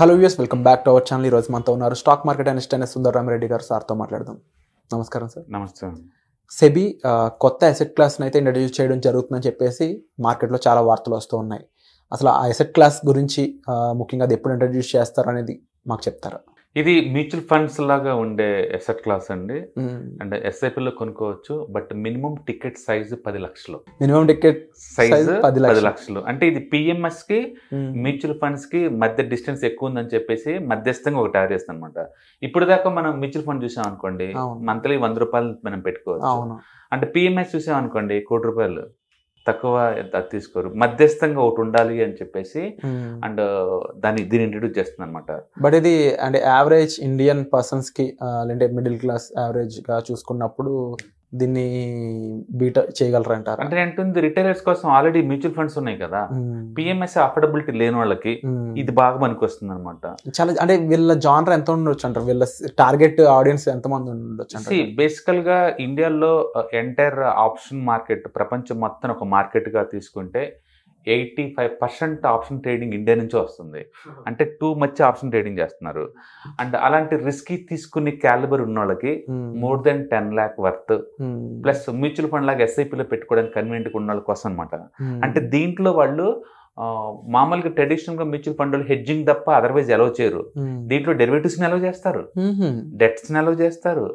Hello యూఎస్ welcome back to our channel రోజు మనతో ఉన్నారు స్టాక్ మార్కెట్ అనిస్ట్ అయిన సుందరరామరెడ్డి గారు సార్తో మాట్లాడదాం నమస్కారం సార్ నమస్తే సెబీ కొత్త అసెట్ క్లాస్ని అయితే ఇంట్రడ్యూస్ చేయడం జరుగుతుందని చెప్పేసి మార్కెట్లో చాలా వార్తలు వస్తూ ఉన్నాయి అసలు ఆ అసెట్ క్లాస్ గురించి ముఖ్యంగా అది ఎప్పుడు ఇంట్రడ్యూస్ చేస్తారు అనేది మాకు చెప్తారా ఇది మ్యూచువల్ ఫండ్స్ లాగా ఉండే ఎసెట్ క్లాస్ అండి అండ్ ఎస్ఐపిలో కొనుక్కోవచ్చు బట్ మినిమం టికెట్ సైజు పది లక్షలు మినిమం టికెట్ సైజ్ పది లక్షలు అంటే ఇది పిఎంఎస్ కి మ్యూచువల్ ఫండ్స్ కి మధ్య డిస్టెన్స్ ఎక్కువ ఉందని చెప్పేసి మధ్యస్థంగా ఒక యాడ్ చేస్తాం అనమాట ఇప్పుడు దాకా మనం మ్యూచువల్ ఫండ్ చూసాం అనుకోండి మంత్లీ వంద రూపాయలు మనం పెట్టుకోవచ్చు అంటే పిఎంఎస్ చూసాం అనుకోండి కోటి రూపాయలు తక్కువ తీసుకోరు మధ్యస్థంగా ఒకటి ఉండాలి అని చెప్పేసి అండ్ దాన్ని దీన్ని ఇంట్రడ్యూస్ చేస్తుంది అనమాట బట్ ఇది అంటే యావరేజ్ ఇండియన్ పర్సన్స్ కి లేదంటే మిడిల్ క్లాస్ యావరేజ్ గా చూసుకున్నప్పుడు దీన్ని బీట చేయగలరా అంటారు అంటే అంటుంది రిటైలర్స్ కోసం ఆల్రెడీ మ్యూచువల్ ఫండ్స్ ఉన్నాయి కదా పిఎంఎస్ అఫోర్డబిలిటీ లేని వాళ్ళకి ఇది బాగా పనికొస్తుంది అనమాట చాలా అంటే వీళ్ళ జానర్ ఎంత ఉండొచ్చు అంటారు వీళ్ళ టార్గెట్ ఆడియన్స్ ఎంత మంది ఉండొచ్చు బేసికల్ గా ఇండియాలో ఎంటైర్ ఆప్షన్ మార్కెట్ ప్రపంచం మొత్తం ఒక మార్కెట్ గా తీసుకుంటే eighty five percent option trading India నుంచే వస్తుంది అంటే టూ మచ్ ఆప్షన్ ట్రేడింగ్ చేస్తున్నారు అండ్ అలాంటి రిస్క్ తీసుకునే క్యాలిబర్ ఉన్న వాళ్ళకి more than ten lakh worth plus mutual fund లాగా ఎస్ఐపిలో పెట్టుకోవడానికి కన్వీనియంట్ ఉన్న వాళ్ళ కోసం అనమాట hmm. అంటే దీంట్లో వాళ్ళు మామూలుగా ట్రెడిషనల్ గా మ్యూచువల్ ఫండ్లు హెడ్జింగ్ తప్ప అదర్వైజ్ అలౌ చేయరు hmm. దీంట్లో డెరివేటివ్స్ ని చేస్తారు డెట్స్ ని చేస్తారు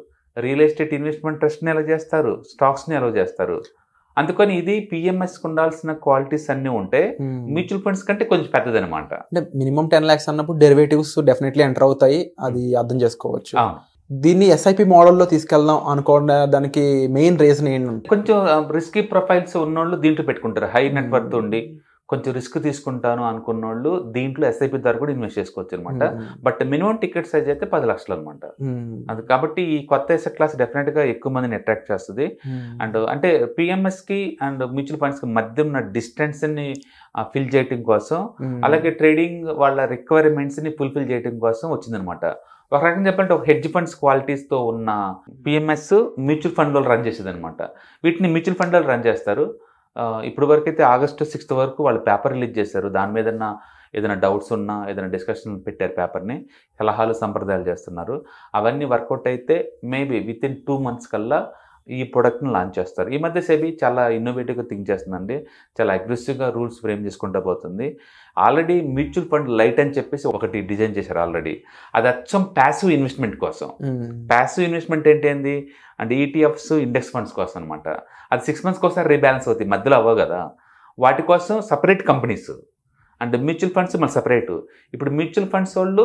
రియల్ ఎస్టేట్ ఇన్వెస్ట్మెంట్ ట్రస్ట్ ని ఎలా చేస్తారు స్టాక్స్ ని ఎలా చేస్తారు అందుకని ఇది పిఎంఎస్ ఉండాల్సిన క్వాలిటీస్ అన్ని ఉంటే మ్యూచువల్ hmm. ఫండ్స్ కంటే కొంచెం పెద్దది అనమాట అంటే మినిమం టెన్ లాక్స్ అన్నప్పుడు డెరివేటివ్స్ డెఫినెట్లీ ఎంటర్ అవుతాయి అది hmm. అర్థం చేసుకోవచ్చు దీన్ని ఎస్ఐపి మోడల్లో తీసుకెళ్దాం అనుకోండి దానికి మెయిన్ రీజన్ ఏంటంటే కొంచెం రిస్కీ ప్రొఫైల్స్ ఉన్నోళ్ళు దీంట్లో పెట్టుకుంటారు హై నెట్వర్క్ hmm. ఉండి కొంచెం రిస్క్ తీసుకుంటాను అనుకున్న వాళ్ళు దీంట్లో ఎస్ఐపి ద్వారా కూడా ఇన్వెస్ట్ చేసుకోవచ్చు అనమాట బట్ మినిమం టికెట్ సైజ్ అయితే పది లక్షలు అనమాట అది కాబట్టి ఈ కొత్త ఎసెట్ క్లాస్ డెఫినెట్ గా ఎక్కువ మందిని అట్రాక్ట్ చేస్తుంది అండ్ అంటే పిఎంఎస్ కి అండ్ మ్యూచువల్ ఫండ్స్ కి మధ్య ఉన్న డిస్టెన్స్ ని ఫిల్ చేయటం కోసం అలాగే ట్రేడింగ్ వాళ్ళ రిక్వైర్మెంట్స్ ని ఫుల్ఫిల్ చేయటం కోసం వచ్చిందనమాట ఒక రకంగా చెప్పాలంటే ఒక హెడ్జ్ ఫండ్స్ క్వాలిటీస్తో ఉన్న పిఎంఎస్ మ్యూచువల్ ఫండ్లో రన్ చేసేది అనమాట వీటిని మ్యూచువల్ ఫండ్లో రన్ చేస్తారు ఇప్పుడు అయితే ఆగస్టు సిక్స్త్ వరకు వాళ్ళు పేపర్ రిలీజ్ చేశారు దాని మీద ఏదైనా డౌట్స్ ఉన్నా ఏదైనా డిస్కషన్ పెట్టారు పేపర్ని సలహాలు సంప్రదాయాలు చేస్తున్నారు అవన్నీ వర్కౌట్ అయితే maybe within two months కల్లా ఈ ప్రోడక్ట్ని లాంచ్ చేస్తారు ఈ మధ్య సెబీ చాలా ఇన్నోవేటివ్గా థింక్ చేస్తుందండి చాలా అగ్రెసివ్గా రూల్స్ ఫ్రేమ్ చేసుకుంటూ పోతుంది ఆల్రెడీ మ్యూచువల్ ఫండ్ లైట్ అని చెప్పేసి ఒకటి డిజైన్ చేశారు ఆల్రెడీ అది అచ్చం ప్యాసివ్ ఇన్వెస్ట్మెంట్ కోసం ప్యాసివ్ ఇన్వెస్ట్మెంట్ ఏంటి అంటే ఈటీఎఫ్స్ ఇండెక్స్ ఫండ్స్ కోసం అనమాట అది సిక్స్ మంత్స్ కోసం రీబ్యాలెన్స్ అవుతుంది మధ్యలో అవ్వవు కదా వాటి కోసం separate companies and mutual funds మన సపరేటు ఇప్పుడు మ్యూచువల్ ఫండ్స్ వాళ్ళు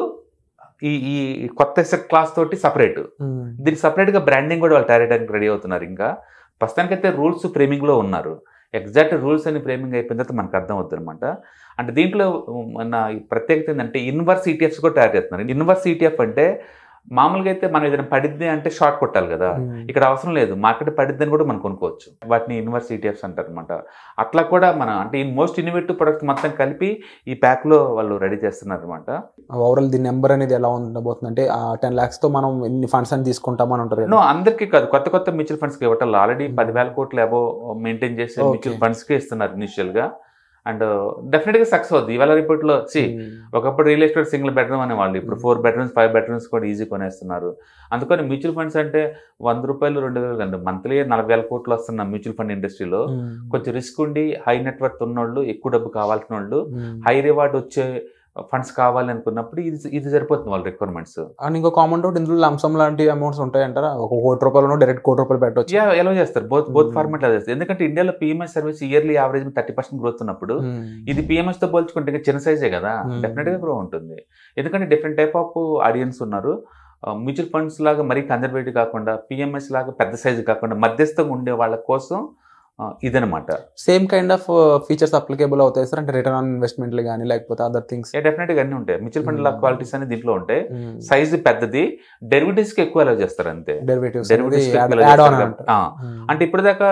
ఈ ఈ కొత్త సెట్ క్లాస్ తోటి సపరేట్ దీనికి గా బ్రాండింగ్ కూడా వాళ్ళు చేయడానికి రెడీ అవుతున్నారు ఇంకా ప్రస్తుతానికైతే రూల్స్ ఫ్రేమింగ్ లో ఉన్నారు ఎగ్జాక్ట్ రూల్స్ అని ఫ్రేమింగ్ అయిపోయిన తర్వాత మనకు అర్థం అవుతుంది అనమాట అంటే దీంట్లో మన ప్రత్యేకత ఏంటంటే ఇన్వర్స్ ఈటీఎఫ్స్ e కూడా తయారు చేస్తున్నారు ఇన్వర్స్ ఈటీఎఫ్ e అంటే మామూలుగా అయితే మనం ఏదైనా పడిద్ది అంటే షార్ట్ కొట్టాలి కదా ఇక్కడ అవసరం లేదు మార్కెట్ పడిద్ది అని కూడా మనం కొనుక్కోవచ్చు వాటిని యూనివర్సిటీఎఫ్స్ ఈటీఎఫ్స్ అంటారు అనమాట అట్లా కూడా మనం అంటే ఈ మోస్ట్ ఇన్నోవేటివ్ ప్రొడక్ట్ మొత్తం కలిపి ఈ ప్యాక్ లో వాళ్ళు రెడీ చేస్తున్నారు అనమాట ఓవరాల్ దీని నెంబర్ అనేది ఎలా ఉండబోతుంది అంటే టెన్ లాక్స్ తో మనం ఎన్ని ఫండ్స్ అని తీసుకుంటామని ఉంటారు నో అందరికీ కాదు కొత్త కొత్త మ్యూచువల్ ఫండ్స్ ఇవ్వటం ఆల్రెడీ పదివేల కోట్లు ఏవో మెయింటైన్ చేసే మ్యూచువల్ ఫండ్స్ కి ఇస్తున్నారు గా అండ్ డెఫినెట్ గా సక్సెస్ అవుద్ది ఇవాళ లో వచ్చి ఒకప్పుడు రియల్ ఎస్టేట్ సింగిల్ బెడ్రూమ్ వాళ్ళు ఇప్పుడు ఫోర్ బెడ్రూమ్స్ ఫైవ్ బెడ్రూమ్స్ కూడా ఈజీ కొనేస్తున్నారు అందుకని మ్యూచువల్ ఫండ్స్ అంటే వంద రూపాయలు రెండు వేలు కంటే మంత్లీ నలభై వేల కోట్లు వస్తున్న మ్యూచువల్ ఫండ్ ఇండస్ట్రీలో కొంచెం రిస్క్ ఉండి హై నెట్వర్క్ ఉన్నోళ్ళు ఎక్కువ డబ్బు కావాల్సిన వాళ్ళు హై రివార్డ్ వచ్చే ఫండ్స్ కావాలనుకున్నప్పుడు ఇది ఇది సరిపోతుంది వాళ్ళ రిక్వైర్మెంట్స్ అండ్ ఇంకో కామన్ డౌట్ ఇందులో లంసమ్ లాంటి అమౌంట్స్ ఉంటాయంటారా ఒక కోటి రూపాయలు డైరెక్ట్ కోటి రూపాయలు పెట్టవచ్చు ఎలా చేస్తారు బోత్ బోత్ ఫార్మేట్ అలా చేస్తారు ఎందుకంటే ఇండియాలో PMS service yearly average thirty percent growth ఉన్నప్పుడు hmm. ఇది పిఎంఎస్ తో పోల్చుకుంటే చిన్న సైజే కదా డెఫినెట్ hmm. గా గ్రో ఉంటుంది ఎందుకంటే డిఫరెంట్ టైప్ ఆఫ్ ఆడియన్స్ ఉన్నారు మ్యూచువల్ ఫండ్స్ లాగా మరీ కన్జర్వేటివ్ కాకుండా పిఎంఎస్ లాగా పెద్ద సైజు కాకుండా మధ్యస్థంగా ఉండే వాళ్ళ కోసం ఇదనమాట same kind of features applicable అవుతాయి సార్ అంటే రిటర్న్ ఆన్ ఇన్వెస్ట్మెంట్ కానీ లేకపోతే అదర్ థింగ్స్ గా అన్ని ఉంటాయి మ్యూచువల్ ఫండ్ క్వాలిటీస్ అనేది దీంట్లో ఉంటాయి సైజ్ hmm. పెద్దది డెరివేటివ్స్ కి ఎక్కువ అలా చేస్తారు అంతే డెరివేటివ్స్ hmm. అంటే ఇప్పుడు దాకా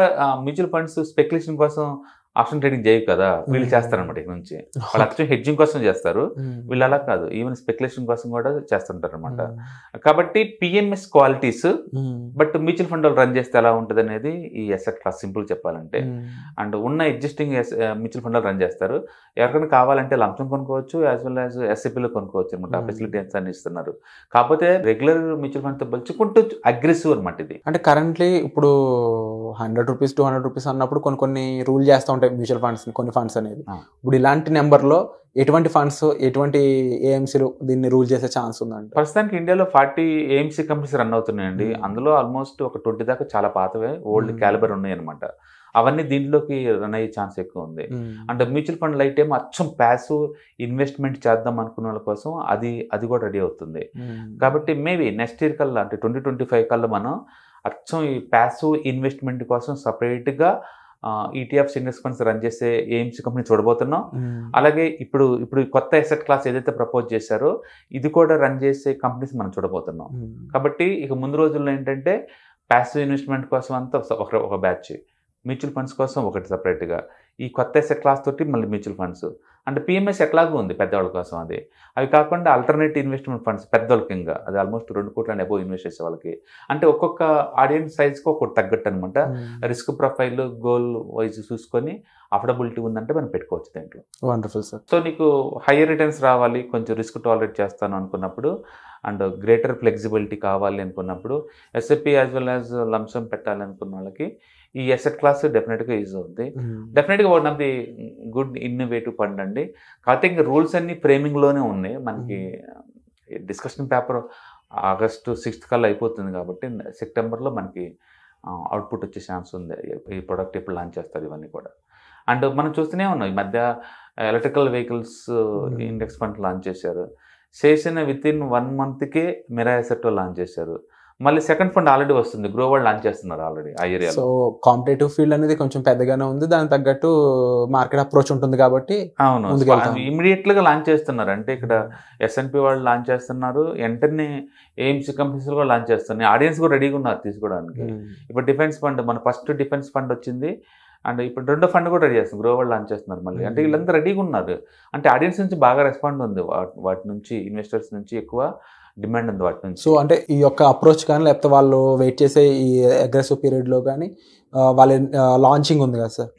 మ్యూచువల్ ఫండ్స్ స్పెక్యులేషన్ కోసం ఆప్షన్ ట్రేడింగ్ చేయవు కదా వీళ్ళు చేస్తారనమాట ఇక్కడ నుంచి వాళ్ళు అచ్చం హెడ్జింగ్ కోసం చేస్తారు వీళ్ళు అలా కాదు ఈవెన్ స్పెక్యులేషన్ కోసం కూడా చేస్తుంటారు అనమాట కాబట్టి PMS qualities but mutual fund run చేస్తే ఎలా ఉంటుంది అనేది ఈ అసెట్ క్లాస్ సింపుల్ చెప్పాలంటే అండ్ ఉన్న ఎగ్జిస్టింగ్ మ్యూచువల్ ఫండ్ రన్ చేస్తారు ఎవరికైనా కావాలంటే లంచం కొనుక్కోవచ్చు యాజ్ వెల్ యాజ్ ఎస్ఎపిలో కొనుక్కోవచ్చు అనమాట ఫెసిలిటీ ఎంత ఇస్తున్నారు కాకపోతే రెగ్యులర్ మ్యూచువల్ ఫండ్ తో కొంటే అగ్రెసివ్ అనమాట ఇది అంటే కరెంట్లీ ఇప్పుడు hundred rupees two hundred rupees అన్నప్పుడు కొన్ని కొన్ని రూల్ చేస్తూ ఉంటాయి మ్యూచువల్ ఫండ్స్ కొన్ని ఫండ్స్ అనేవి ఇప్పుడు ఇలాంటి నెంబర్లో ఎటువంటి ఫండ్స్ ఎటువంటి ఏఎంసీలు దీన్ని రూల్ చేసే ఛాన్స్ ఉందండి ప్రస్తుతానికి ఇండియాలో ఫార్టీ ఏఎంసీ కంపెనీస్ రన్ అవుతున్నాయండి hmm. అందులో ఆల్మోస్ట్ ఒక ట్వంటీ దాకా చాలా పాతవే ఓల్డ్ క్యాలిబర్ hmm. ఉన్నాయి అనమాట అవన్నీ దీంట్లోకి రన్ అయ్యే ఛాన్స్ ఎక్కువ ఉంది hmm. అంటే మ్యూచువల్ ఫండ్ లైట్ ఏమో అచ్చం ప్యాస్ ఇన్వెస్ట్మెంట్ చేద్దాం అనుకున్న వాళ్ళ కోసం అది అది కూడా రెడీ అవుతుంది కాబట్టి మేబీ నెక్స్ట్ ఇయర్ కల్లా అంటే ట్వంటీ ట్వంటీ ఫైవ్ కల్లా మనం అచ్చం ఈ ప్యాస్ ఇన్వెస్ట్మెంట్ కోసం సపరేట్గా ఈటీఎఫ్స్ ఫండ్స్ రన్ చేసే ఎయిమ్స్ కంపెనీ చూడబోతున్నాం అలాగే ఇప్పుడు ఇప్పుడు కొత్త ఎసెట్ క్లాస్ ఏదైతే ప్రపోజ్ చేశారో ఇది కూడా రన్ చేసే కంపెనీస్ మనం చూడబోతున్నాం కాబట్టి ఇక ముందు రోజుల్లో ఏంటంటే ప్యాసివ్ ఇన్వెస్ట్మెంట్ కోసం అంతా ఒక బ్యాచ్ మ్యూచువల్ ఫండ్స్ కోసం ఒకటి సపరేట్గా ఈ కొత్త ఎసెట్ క్లాస్ తోటి మళ్ళీ మ్యూచువల్ ఫండ్స్ అంటే పిఎంఎస్ ఎట్లాగూ ఉంది పెద్దవాళ్ళ కోసం అది అవి కాకుండా ఆల్టర్నేట్ ఇన్వెస్ట్మెంట్ ఫండ్స్ పెద్దవాళ్ళకి ఇంకా అది ఆల్మోస్ట్ రెండు కోట్ల అబో ఇన్వెస్ట్ చేసే వాళ్ళకి అంటే ఒక్కొక్క ఆడియన్స్ సైజ్కి ఒక్కొక్కటి తగ్గట్టు అనమాట hmm. Risk profile goal wise చూసుకొని అఫోర్డబిలిటీ ఉందంటే మనం పెట్టుకోవచ్చు దీంట్లో వండర్ఫుల్ సార్ సో నీకు హయ్యర్ రిటర్న్స్ రావాలి కొంచెం రిస్క్ టాలరేట్ చేస్తాను అనుకున్నప్పుడు అండ్ గ్రేటర్ ఫ్లెక్సిబిలిటీ కావాలి అనుకున్నప్పుడు SFP as well as lumpsum పెట్టాలనుకున్న వాళ్ళకి ఈ ఎసెట్ క్లాస్ డెఫినెట్గా యూజ్ అవుతుంది డెఫినెట్గా one of the good innovative fund అండి కాకపోతే ఇంకా రూల్స్ అన్ని ఫ్రేమింగ్లోనే ఉన్నాయి మనకి డిస్కషన్ పేపర్ ఆగస్టు సిక్స్త్ కల్లా అయిపోతుంది కాబట్టి సెప్టెంబర్లో మనకి అవుట్పుట్ వచ్చే ఛాన్స్ ఉంది ఈ ప్రోడక్ట్ ఇప్పుడు లాంచ్ చేస్తారు ఇవన్నీ కూడా అండ్ మనం చూస్తూనే ఉన్నాం ఈ మధ్య electrical vehicles index fund launch చేశారు చేసిన విత్ ఇన్ వన్ మంత్కే మిరా ఎసెట్ లాంచ్ చేశారు మళ్ళీ సెకండ్ ఫండ్ ఆల్రెడీ వస్తుంది గ్రో వాళ్ళు లాంచ్ చేస్తున్నారు ఆల్రెడీ ఆ ఏరియా సో కాంపిటేటివ్ ఫీల్డ్ అనేది కొంచెం పెద్దగానే ఉంది దానికి తగ్గట్టు మార్కెట్ అప్రోచ్ ఉంటుంది కాబట్టి అవును ఇమీడియట్లీ గా లాంచ్ చేస్తున్నారు అంటే ఇక్కడ ఎస్ఎన్పి వాళ్ళు లాంచ్ చేస్తున్నారు వెంటనే ఎయిమ్స్ కంపెనీస్ కూడా లాంచ్ చేస్తున్నాయి ఆడియన్స్ కూడా రెడీగా ఉన్నారు తీసుకోవడానికి hmm. ఇప్పుడు డిఫెన్స్ ఫండ్ మన ఫస్ట్ డిఫెన్స్ ఫండ్ వచ్చింది అండ్ ఇప్పుడు రెండో ఫండ్ కూడా రెడీ చేస్తుంది గ్రో వాళ్ళు లాంచ్ చేస్తున్నారు మళ్ళీ అంటే వీళ్ళంతా రెడీగా ఉన్నారు అంటే ఆడియన్స్ నుంచి బాగా రెస్పాండ్ ఉంది వాటి నుంచి ఇన్వెస్టర్స్ నుంచి ఎక్కువ డిమాండ్ ఉంది వాటి నుంచి సో అంటే ఈ యొక్క అప్రోచ్ కానీ లేకపోతే వాళ్ళు వెయిట్ చేసే ఈ అగ్రెసివ్ పీరియడ్లో కానీ వాళ్ళ లాంచింగ్ ఉంది కదా సార్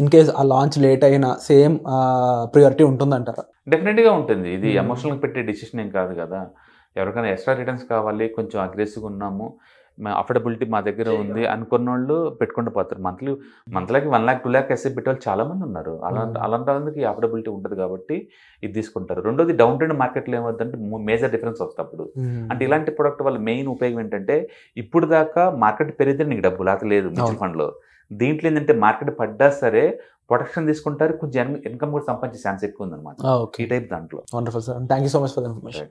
ఇన్ కేస్ ఆ లాంచ్ లేట్ అయినా సేమ్ ప్రియారిటీ ఉంటుందంటారా డెఫినెట్గా ఉంటుంది ఇది ఎమోషనల్ పెట్టే డిసిషన్ ఏం కాదు కదా ఎవరికైనా ఎక్స్ట్రా రిటర్న్స్ కావాలి కొంచెం అగ్రెసివ్గా ఉన్నాము అఫోర్డబిలిటీ మా దగ్గర ఉంది అనుకున్న వాళ్ళు పెట్టుకుంటూ పోతారు మంత్లీ మంత్లీకి వన్ ల్యాక్ టూ ల్యాక్ ఎస్ఏ పెట్టేవాళ్ళు చాలామంది ఉన్నారు అలాంటి అలాంటి వాళ్ళకి అఫోర్డబిలిటీ ఉంటుంది కాబట్టి ఇది తీసుకుంటారు రెండోది డౌన్ ట్రెండ్ మార్కెట్లో ఏమవుతుందంటే మేజర్ డిఫరెన్స్ వస్తుంది అప్పుడు అంటే ఇలాంటి ప్రొడక్ట్ వల్ల మెయిన్ ఉపయోగం ఏంటంటే ఇప్పుడు దాకా మార్కెట్ పెరిగితే నీకు డబ్బు లేక లేదు మ్యూచువల్ ఫండ్లో దీంట్లో ఏంటంటే మార్కెట్ పడ్డా సరే ప్రొటెక్షన్ తీసుకుంటారు కొంచెం ఇన్కమ్ కూడా సంపాదించే ఛాన్స్ ఎక్కువ ఉందన్నమాట ఈ టైప్ దాంట్లో wonderful sir thank you so much for information